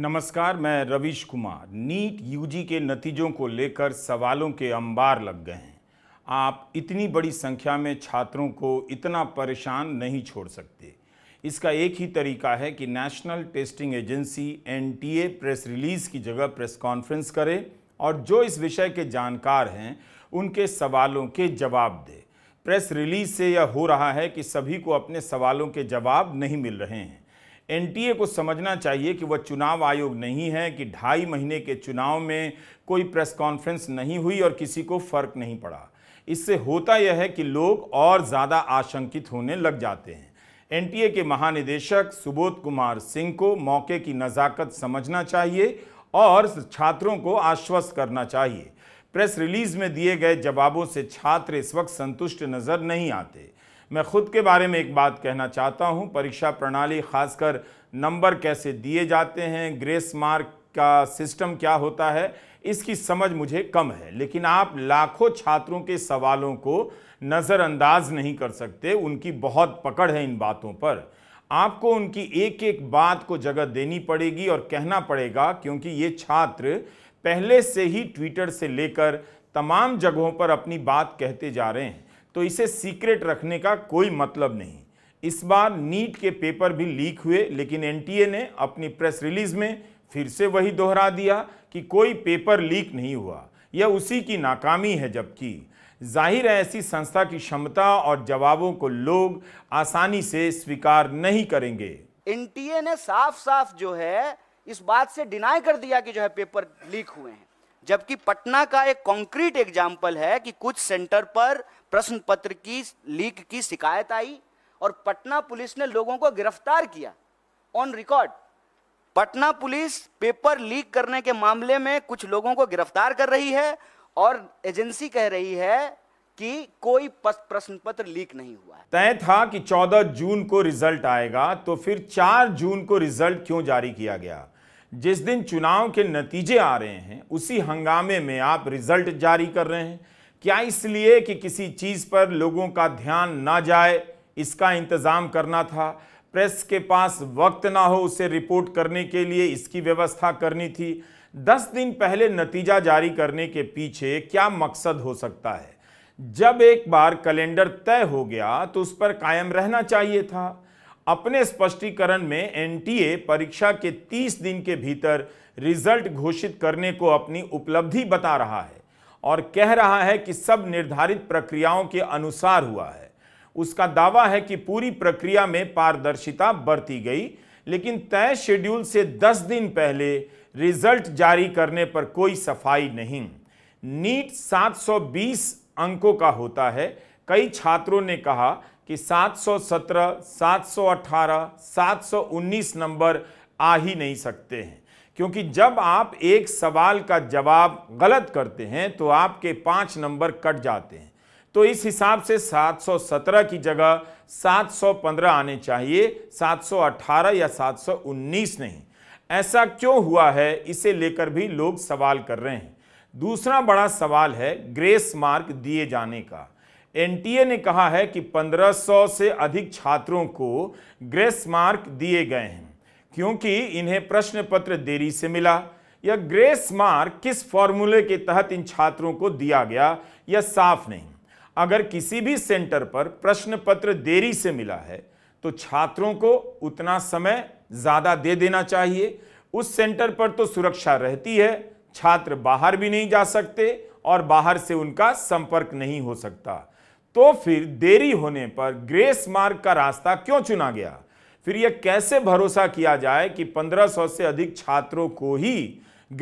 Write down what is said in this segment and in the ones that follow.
नमस्कार मैं Ravish Kumar NEET UG के नतीजों को लेकर सवालों के अंबार लग गए हैं आप इतनी बड़ी संख्या में छात्रों को इतना परेशान नहीं छोड़ सकते इसका एक ही तरीका है कि National Testing Agency NTA press release की जगह प्रेस कॉन्फ्रेंस करे और जो इस विषय के जानकार हैं उनके सवालों के जवाब दे प्रेस रिलीज़ से यह हो रहा है कि सभी को अपने सवालों के जवाब नहीं मिल रहे हैं एनटीए को समझना चाहिए कि वह चुनाव आयोग नहीं है कि ढाई महीने के चुनाव में कोई प्रेस कॉन्फ्रेंस नहीं हुई और किसी को फर्क नहीं पड़ा इससे होता यह है कि लोग और ज़्यादा आशंकित होने लग जाते हैं एनटीए के महानिदेशक सुबोध कुमार सिंह को मौके की नज़ाकत समझना चाहिए और छात्रों को आश्वस्त करना चाहिए प्रेस रिलीज में दिए गए जवाबों से छात्र इस वक्त संतुष्ट नज़र नहीं आते मैं खुद के बारे में एक बात कहना चाहता हूँ परीक्षा प्रणाली खासकर नंबर कैसे दिए जाते हैं ग्रेस मार्क का सिस्टम क्या होता है इसकी समझ मुझे कम है लेकिन आप लाखों छात्रों के सवालों को नज़रअंदाज नहीं कर सकते उनकी बहुत पकड़ है इन बातों पर आपको उनकी एक एक बात को जगह देनी पड़ेगी और कहना पड़ेगा क्योंकि ये छात्र पहले से ही ट्विटर से लेकर तमाम जगहों पर अपनी बात कहते जा रहे हैं तो इसे सीक्रेट रखने का कोई मतलब नहीं इस बार नीट के पेपर भी लीक हुए लेकिन एनटीए ने अपनी प्रेस रिलीज में फिर से वही दोहरा दिया कि कोई पेपर लीक नहीं हुआ यह उसी की नाकामी है जबकि जाहिर है ऐसी संस्था की क्षमता और जवाबों को लोग आसानी से स्वीकार नहीं करेंगे एनटीए ने साफ साफ जो है इस बात से डिनाई कर दिया कि जो है पेपर लीक हुए हैं जबकि पटना का एक कॉन्क्रीट एग्जाम्पल है कि कुछ सेंटर पर प्रश्न पत्र की लीक की शिकायत आई और पटना पुलिस ने लोगों को गिरफ्तार किया on record Patna police paper leak करने के मामले में कुछ लोगों को गिरफ्तार कर रही है और एजेंसी कह रही है कि कोई प्रश्न पत्र लीक नहीं हुआ है तय था कि 14 जून को रिजल्ट आएगा तो फिर 4 जून को रिजल्ट क्यों जारी किया गया जिस दिन चुनाव के नतीजे आ रहे हैं उसी हंगामे में आप रिजल्ट जारी कर रहे हैं क्या इसलिए कि किसी चीज़ पर लोगों का ध्यान ना जाए इसका इंतज़ाम करना था प्रेस के पास वक्त ना हो उसे रिपोर्ट करने के लिए इसकी व्यवस्था करनी थी दस दिन पहले नतीजा जारी करने के पीछे क्या मकसद हो सकता है जब एक बार कैलेंडर तय हो गया तो उस पर कायम रहना चाहिए था अपने स्पष्टीकरण में एनटीए परीक्षा के 30 दिन के भीतर रिजल्ट घोषित करने को अपनी उपलब्धि बता रहा है और कह रहा है कि सब निर्धारित प्रक्रियाओं के अनुसार हुआ है उसका दावा है कि पूरी प्रक्रिया में पारदर्शिता बरती गई लेकिन तय शेड्यूल से 10 दिन पहले रिजल्ट जारी करने पर कोई सफाई नहीं नीट 720 अंकों का होता है कई छात्रों ने कहा कि 717, 718, 719 नंबर आ ही नहीं सकते हैं क्योंकि जब आप एक सवाल का जवाब गलत करते हैं तो आपके पाँच नंबर कट जाते हैं तो इस हिसाब से 717 की जगह 715 आने चाहिए 718 या 719 नहीं ऐसा क्यों हुआ है इसे लेकर भी लोग सवाल कर रहे हैं दूसरा बड़ा सवाल है ग्रेस मार्क दिए जाने का एनटीए ने कहा है कि 1500 से अधिक छात्रों को ग्रेस मार्क दिए गए हैं क्योंकि इन्हें प्रश्न पत्र देरी से मिला या ग्रेस मार्क किस फॉर्मूले के तहत इन छात्रों को दिया गया यह साफ नहीं अगर किसी भी सेंटर पर प्रश्न पत्र देरी से मिला है तो छात्रों को उतना समय ज़्यादा दे देना चाहिए उस सेंटर पर तो सुरक्षा रहती है छात्र बाहर भी नहीं जा सकते और बाहर से उनका संपर्क नहीं हो सकता तो फिर देरी होने पर ग्रेस मार्ग का रास्ता क्यों चुना गया फिर यह कैसे भरोसा किया जाए कि 1500 से अधिक छात्रों को ही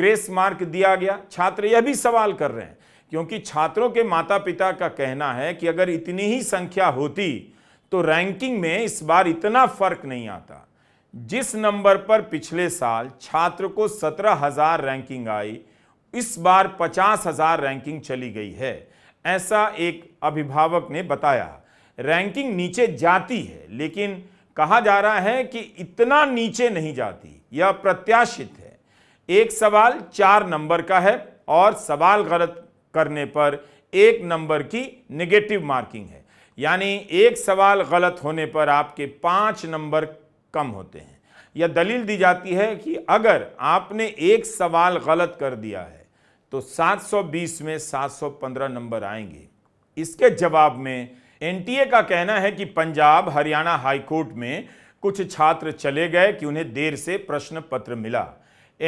ग्रेस मार्क दिया गया छात्र यह भी सवाल कर रहे हैं क्योंकि छात्रों के माता पिता का कहना है कि अगर इतनी ही संख्या होती तो रैंकिंग में इस बार इतना फर्क नहीं आता जिस नंबर पर पिछले साल छात्र को सत्रह हजार रैंकिंग आई इस बार पचास हजार रैंकिंग चली गई है ऐसा एक अभिभावक ने बताया रैंकिंग नीचे जाती है लेकिन कहा जा रहा है कि इतना नीचे नहीं जाती यह प्रत्याशित है एक सवाल चार नंबर का है और सवाल गलत करने पर एक नंबर की नेगेटिव मार्किंग है यानी एक सवाल गलत होने पर आपके पांच नंबर कम होते हैं यह दलील दी जाती है कि अगर आपने एक सवाल गलत कर दिया है तो 720 में 715 नंबर आएंगे इसके जवाब में एनटीए का कहना है कि पंजाब हरियाणा हाईकोर्ट में कुछ छात्र चले गए कि उन्हें देर से प्रश्न पत्र मिला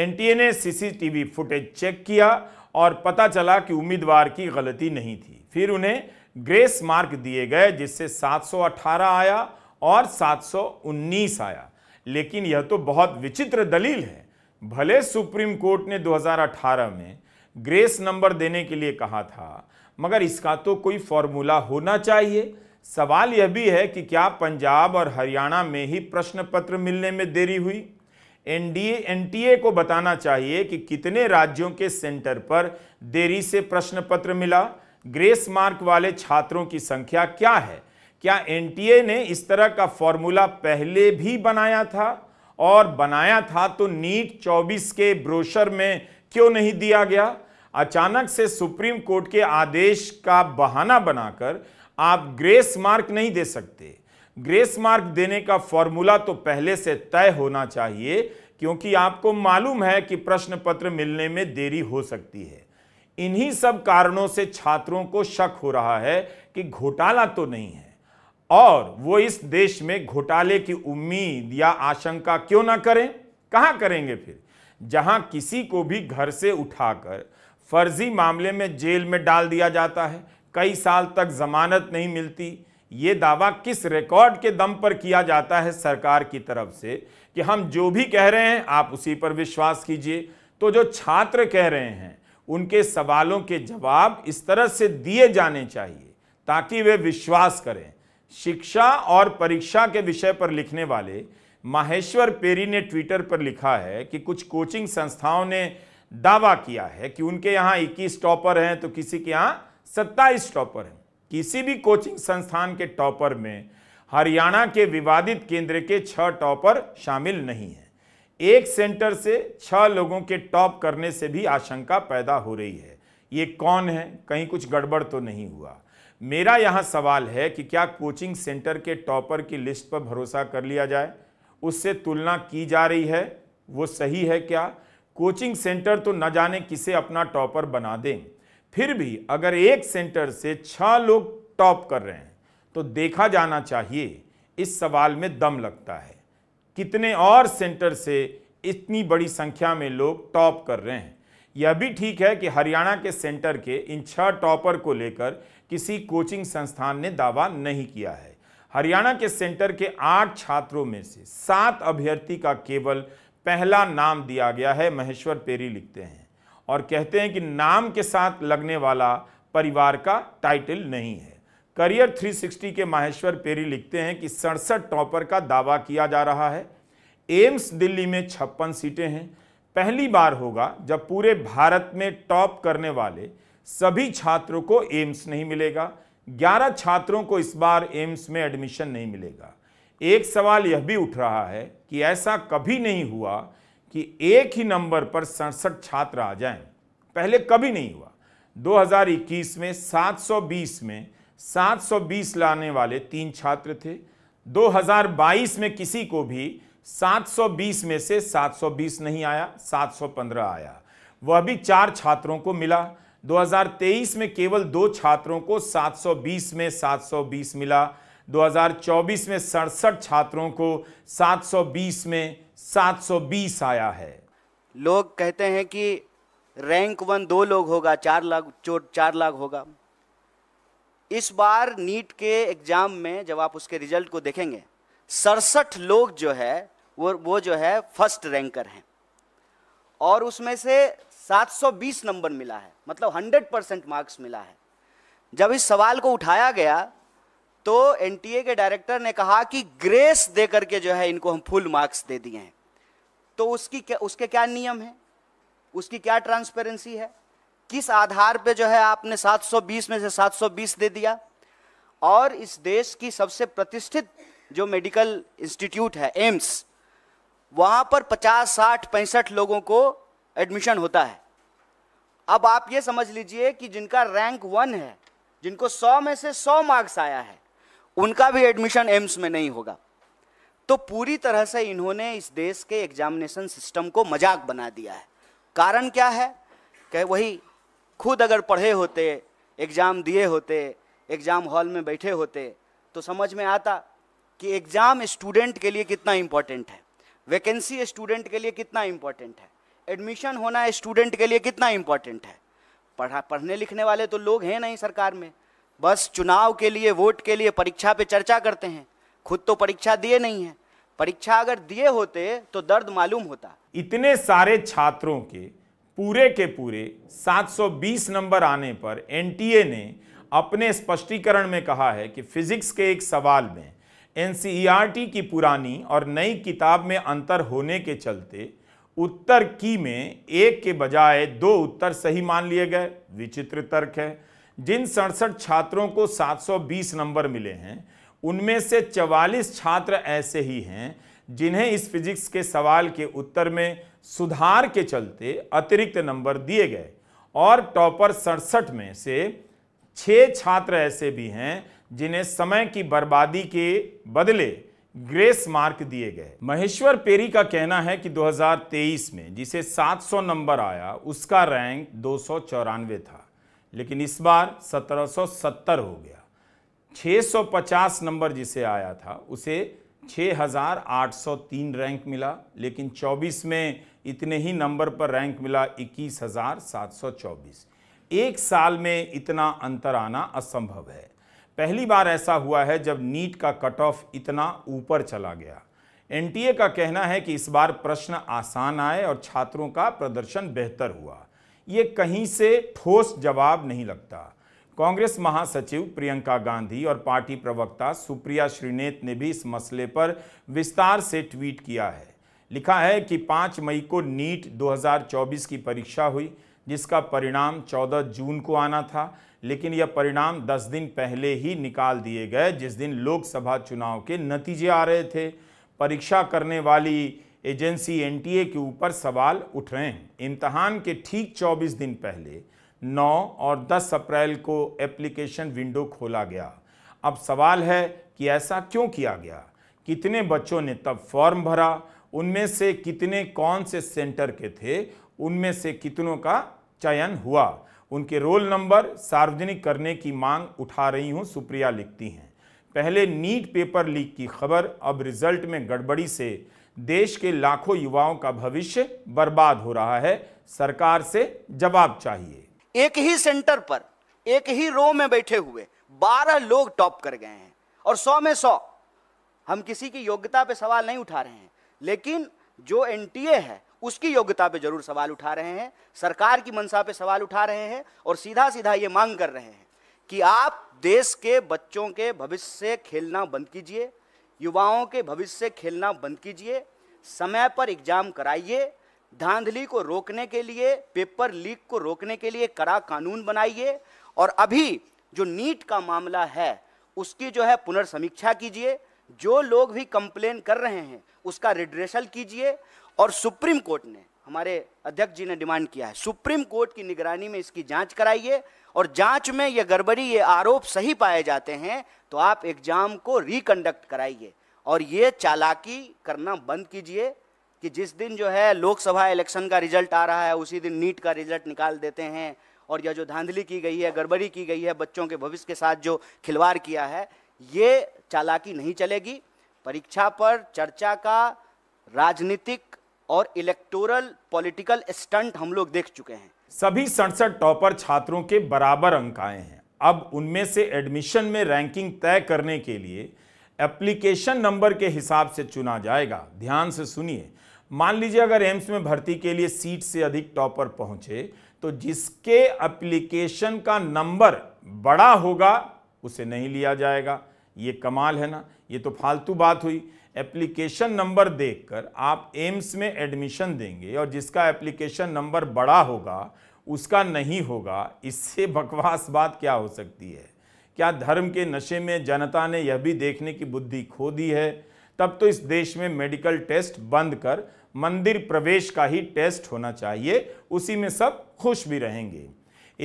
एनटीए ने सीसीटीवी फुटेज चेक किया और पता चला कि उम्मीदवार की गलती नहीं थी फिर उन्हें ग्रेस मार्क दिए गए जिससे 718 आया और 719 आया लेकिन यह तो बहुत विचित्र दलील है भले सुप्रीम कोर्ट ने 2018 में ग्रेस नंबर देने के लिए कहा था मगर इसका तो कोई फॉर्मूला होना चाहिए सवाल यह भी है कि क्या पंजाब और हरियाणा में ही प्रश्न पत्र मिलने में देरी हुई एनडीए एनटीए को बताना चाहिए कि कितने राज्यों के सेंटर पर देरी से प्रश्न पत्र मिला ग्रेस मार्क वाले छात्रों की संख्या क्या है क्या एनटीए ने इस तरह का फॉर्मूला पहले भी बनाया था और बनाया था तो नीट 24 के ब्रोशर में क्यों नहीं दिया गया अचानक से सुप्रीम कोर्ट के आदेश का बहाना बनाकर आप ग्रेस मार्क नहीं दे सकते ग्रेस मार्क देने का फॉर्मूला तो पहले से तय होना चाहिए क्योंकि आपको मालूम है कि प्रश्न पत्र मिलने में देरी हो सकती है इन्हीं सब कारणों से छात्रों को शक हो रहा है कि घोटाला तो नहीं है और वो इस देश में घोटाले की उम्मीद या आशंका क्यों ना करें कहाँ करेंगे फिर जहां किसी को भी घर से उठाकर फर्जी मामले में जेल में डाल दिया जाता है कई साल तक जमानत नहीं मिलती ये दावा किस रिकॉर्ड के दम पर किया जाता है सरकार की तरफ से कि हम जो भी कह रहे हैं आप उसी पर विश्वास कीजिए तो जो छात्र कह रहे हैं उनके सवालों के जवाब इस तरह से दिए जाने चाहिए ताकि वे विश्वास करें शिक्षा और परीक्षा के विषय पर लिखने वाले माहेश्वर पेरी ने ट्विटर पर लिखा है कि कुछ कोचिंग संस्थाओं ने दावा किया है कि उनके यहां इक्कीस टॉपर हैं तो किसी के यहां सत्ताईस टॉपर हैं किसी भी कोचिंग संस्थान के टॉपर में हरियाणा के विवादित केंद्र के छह टॉपर शामिल नहीं है एक सेंटर से छह लोगों के टॉप करने से भी आशंका पैदा हो रही है ये कौन है कहीं कुछ गड़बड़ तो नहीं हुआ मेरा यहां सवाल है कि क्या कोचिंग सेंटर के टॉपर की लिस्ट पर भरोसा कर लिया जाए उससे तुलना की जा रही है वो सही है क्या कोचिंग सेंटर तो न जाने किसे अपना टॉपर बना दें फिर भी अगर एक सेंटर से छः लोग टॉप कर रहे हैं तो देखा जाना चाहिए इस सवाल में दम लगता है कितने और सेंटर से इतनी बड़ी संख्या में लोग टॉप कर रहे हैं यह भी ठीक है कि हरियाणा के सेंटर के इन छह टॉपर को लेकर किसी कोचिंग संस्थान ने दावा नहीं किया है हरियाणा के सेंटर के आठ छात्रों में से सात अभ्यर्थी का केवल पहला नाम दिया गया है महेश्वर पेरी लिखते हैं और कहते हैं कि नाम के साथ लगने वाला परिवार का टाइटल नहीं है करियर 360 के माहेश्वर पेरी लिखते हैं कि सड़सठ टॉपर का दावा किया जा रहा है एम्स दिल्ली में छप्पन सीटें हैं पहली बार होगा जब पूरे भारत में टॉप करने वाले सभी छात्रों को एम्स नहीं मिलेगा 11 छात्रों को इस बार एम्स में एडमिशन नहीं मिलेगा एक सवाल यह भी उठ रहा है कि ऐसा कभी नहीं हुआ कि एक ही नंबर पर सड़सठ छात्र आ जाएं पहले कभी नहीं हुआ 2021 में 720 में 720 लाने वाले तीन छात्र थे 2022 में किसी को भी 720 में से 720 नहीं आया 715 आया वह भी चार छात्रों को मिला 2023 में केवल दो छात्रों को 720 में 720 मिला 2024 में सड़सठ छात्रों को 720 में 720 आया है लोग कहते हैं कि रैंक वन दो लोग होगा चार लाख चोट चार लाख होगा इस बार नीट के एग्ज़ाम में जब आप उसके रिजल्ट को देखेंगे सड़सठ लोग जो है वो वो जो है फर्स्ट रैंकर हैं और उसमें से 720 नंबर मिला है मतलब 100 परसेंट मार्क्स मिला है जब इस सवाल को उठाया गया तो एनटीए के डायरेक्टर ने कहा कि ग्रेस दे करके जो है इनको हम फुल मार्क्स दे दिए हैं तो उसकी क्या उसके क्या नियम है उसकी क्या ट्रांसपेरेंसी है किस आधार पे जो है आपने 720 में से 720 दे दिया और इस देश की सबसे प्रतिष्ठित जो मेडिकल इंस्टीट्यूट है एम्स वहां पर 50, 60, पैंसठ लोगों को एडमिशन होता है अब आप ये समझ लीजिए कि जिनका रैंक वन है जिनको 100 में से 100 मार्क्स आया है उनका भी एडमिशन एम्स में नहीं होगा तो पूरी तरह से इन्होंने इस देश के एग्जामिनेशन सिस्टम को मजाक बना दिया है कारण क्या है कि वही खुद अगर पढ़े होते एग्ज़ाम दिए होते एग्ज़ाम हॉल में बैठे होते तो समझ में आता कि एग्ज़ाम स्टूडेंट के लिए कितना इंपॉर्टेंट है वैकेंसी स्टूडेंट के लिए कितना इंपॉर्टेंट है एडमिशन होना स्टूडेंट के लिए कितना इंपॉर्टेंट है पढ़ा पढ़ने लिखने वाले तो लोग हैं नहीं सरकार में बस चुनाव के लिए वोट के लिए परीक्षा पे चर्चा करते हैं खुद तो परीक्षा दिए नहीं है परीक्षा अगर दिए होते तो दर्द मालूम होता इतने सारे छात्रों के पूरे के पूरे 720 नंबर आने पर एनटीए ने अपने स्पष्टीकरण में कहा है कि फिजिक्स के एक सवाल में एनसीईआरटी की पुरानी और नई किताब में अंतर होने के चलते उत्तर की में एक के बजाय दो उत्तर सही मान लिए गए विचित्र तर्क है जिन सड़सठ छात्रों को 720 नंबर मिले हैं उनमें से 44 छात्र ऐसे ही हैं जिन्हें इस फिजिक्स के सवाल के उत्तर में सुधार के चलते अतिरिक्त नंबर दिए गए और टॉपर सड़सठ में से छः छात्र ऐसे भी हैं जिन्हें समय की बर्बादी के बदले ग्रेस मार्क दिए गए महेश्वर पेरी का कहना है कि 2023 में जिसे 700 नंबर आया उसका रैंक दो था लेकिन इस बार 1770 हो गया 650 नंबर जिसे आया था उसे 6803 रैंक मिला लेकिन 24 में इतने ही नंबर पर रैंक मिला 21724 एक साल में इतना अंतर आना असंभव है पहली बार ऐसा हुआ है जब नीट का कट ऑफ इतना ऊपर चला गया एनटीए का कहना है कि इस बार प्रश्न आसान आए और छात्रों का प्रदर्शन बेहतर हुआ ये कहीं से ठोस जवाब नहीं लगता कांग्रेस महासचिव प्रियंका गांधी और पार्टी प्रवक्ता सुप्रिया श्रीनेत ने भी इस मसले पर विस्तार से ट्वीट किया है लिखा है कि 5 मई को नीट 2024 की परीक्षा हुई जिसका परिणाम 14 जून को आना था लेकिन यह परिणाम 10 दिन पहले ही निकाल दिए गए जिस दिन लोकसभा चुनाव के नतीजे आ रहे थे परीक्षा करने वाली एजेंसी एनटीए के ऊपर सवाल उठ रहे हैं इम्तहान के ठीक 24 दिन पहले 9 और 10 अप्रैल को एप्लीकेशन विंडो खोला गया अब सवाल है कि ऐसा क्यों किया गया कितने बच्चों ने तब फॉर्म भरा उनमें से कितने कौन से सेंटर के थे उनमें से कितनों का चयन हुआ उनके रोल नंबर सार्वजनिक करने की मांग उठा रही हूँ सुप्रिया लिखती हैं पहले नीट पेपर लीक की खबर अब रिजल्ट में गड़बड़ी से देश के लाखों युवाओं का भविष्य बर्बाद हो रहा है सरकार से जवाब चाहिए एक ही सेंटर पर एक ही रो में बैठे हुए बारह लोग टॉप कर गए हैं और सौ में सौ हम किसी की योग्यता पे सवाल नहीं उठा रहे हैं लेकिन जो एनटीए है उसकी योग्यता पे जरूर सवाल उठा रहे हैं सरकार की मंशा पे सवाल उठा रहे हैं और सीधा सीधा ये मांग कर रहे हैं कि आप देश के बच्चों के भविष्य से खेलना बंद कीजिए युवाओं के भविष्य खेलना बंद कीजिए समय पर एग्जाम कराइए धांधली को रोकने के लिए पेपर लीक को रोकने के लिए कड़ा कानून बनाइए और अभी जो नीट का मामला है उसकी जो है पुनर्समीक्षा कीजिए जो लोग भी कंप्लेन कर रहे हैं उसका रिड्रेशल कीजिए और सुप्रीम कोर्ट ने हमारे अध्यक्ष जी ने डिमांड किया है सुप्रीम कोर्ट की निगरानी में इसकी जांच कराइए और जांच में ये गड़बड़ी ये आरोप सही पाए जाते हैं तो आप एग्जाम को रिकंडक्ट कराइए और ये चालाकी करना बंद कीजिए कि जिस दिन जो है लोकसभा इलेक्शन का रिजल्ट आ रहा है उसी दिन नीट का रिजल्ट निकाल देते हैं और यह जो धांधली की गई है गड़बड़ी की गई है बच्चों के भविष्य के साथ जो खिलवाड़ किया है ये चालाकी नहीं चलेगी परीक्षा पर चर्चा का राजनीतिक और इलेक्टोरल पॉलिटिकल स्टंट हम लोग देख चुके हैं सभी सड़सठ टॉपर छात्रों के बराबर अंक आए हैं अब उनमें से एडमिशन में रैंकिंग तय करने के लिए एप्लीकेशन नंबर के हिसाब से चुना जाएगा ध्यान से सुनिए मान लीजिए अगर एम्स में भर्ती के लिए सीट से अधिक टॉपर पहुंचे तो जिसके एप्लीकेशन का नंबर बड़ा होगा उसे नहीं लिया जाएगा ये कमाल है ना ये तो फालतू बात हुई एप्लीकेशन नंबर देखकर आप एम्स में एडमिशन देंगे और जिसका एप्लीकेशन नंबर बड़ा होगा उसका नहीं होगा इससे बकवास बात क्या हो सकती है क्या धर्म के नशे में जनता ने यह भी देखने की बुद्धि खो दी है तब तो इस देश में मेडिकल टेस्ट बंद कर मंदिर प्रवेश का ही टेस्ट होना चाहिए उसी में सब खुश भी रहेंगे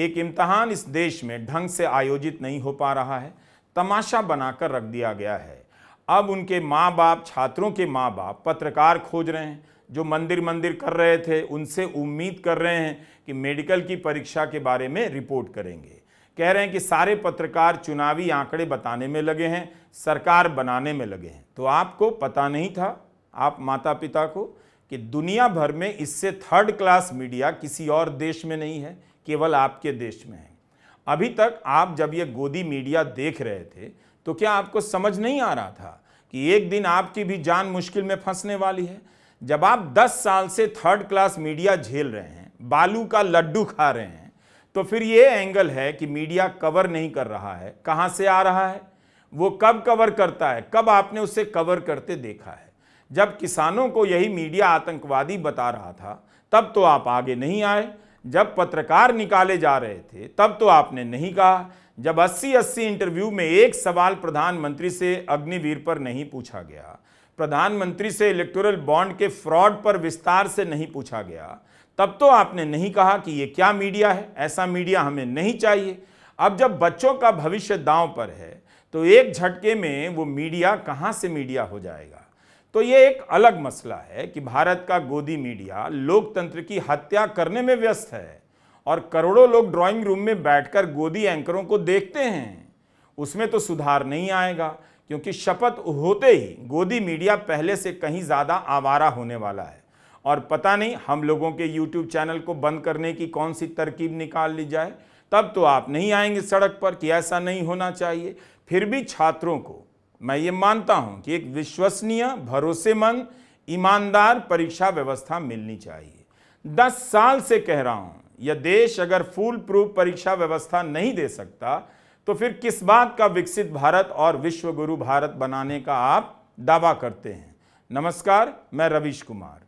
एक इम्तहान इस देश में ढंग से आयोजित नहीं हो पा रहा है तमाशा बनाकर रख दिया गया है अब उनके माँ बाप छात्रों के माँ बाप पत्रकार खोज रहे हैं जो मंदिर मंदिर कर रहे थे उनसे उम्मीद कर रहे हैं कि मेडिकल की परीक्षा के बारे में रिपोर्ट करेंगे कह रहे हैं कि सारे पत्रकार चुनावी आंकड़े बताने में लगे हैं सरकार बनाने में लगे हैं तो आपको पता नहीं था आप माता पिता को कि दुनिया भर में इससे थर्ड क्लास मीडिया किसी और देश में नहीं है केवल आपके देश में है अभी तक आप जब ये गोदी मीडिया देख रहे थे तो क्या आपको समझ नहीं आ रहा था कि एक दिन आपकी भी जान मुश्किल में फंसने वाली है जब आप 10 साल से थर्ड क्लास मीडिया झेल रहे हैं बालू का लड्डू खा रहे हैं तो फिर ये एंगल है कि मीडिया कवर नहीं कर रहा है कहाँ से आ रहा है वो कब कवर करता है कब आपने उसे कवर करते देखा है जब किसानों को यही मीडिया आतंकवादी बता रहा था तब तो आप आगे नहीं आए जब पत्रकार निकाले जा रहे थे तब तो आपने नहीं कहा जब 80-80 इंटरव्यू में एक सवाल प्रधानमंत्री से अग्निवीर पर नहीं पूछा गया प्रधानमंत्री से इलेक्टोरल बॉन्ड के फ्रॉड पर विस्तार से नहीं पूछा गया तब तो आपने नहीं कहा कि ये क्या मीडिया है ऐसा मीडिया हमें नहीं चाहिए अब जब बच्चों का भविष्य दांव पर है तो एक झटके में वो मीडिया कहाँ से मीडिया हो जाएगा तो ये एक अलग मसला है कि भारत का गोदी मीडिया लोकतंत्र की हत्या करने में व्यस्त है और करोड़ों लोग ड्राइंग रूम में बैठकर गोदी एंकरों को देखते हैं उसमें तो सुधार नहीं आएगा क्योंकि शपथ होते ही गोदी मीडिया पहले से कहीं ज़्यादा आवारा होने वाला है और पता नहीं हम लोगों के यूट्यूब चैनल को बंद करने की कौन सी तरकीब निकाल ली जाए तब तो आप नहीं आएंगे सड़क पर कि ऐसा नहीं होना चाहिए फिर भी छात्रों को मैं ये मानता हूँ कि एक विश्वसनीय भरोसेमंद ईमानदार परीक्षा व्यवस्था मिलनी चाहिए दस साल से कह रहा हूँ या देश अगर फूल प्रूफ परीक्षा व्यवस्था नहीं दे सकता तो फिर किस बात का विकसित भारत और विश्वगुरु भारत बनाने का आप दावा करते हैं नमस्कार मैं रवीश कुमार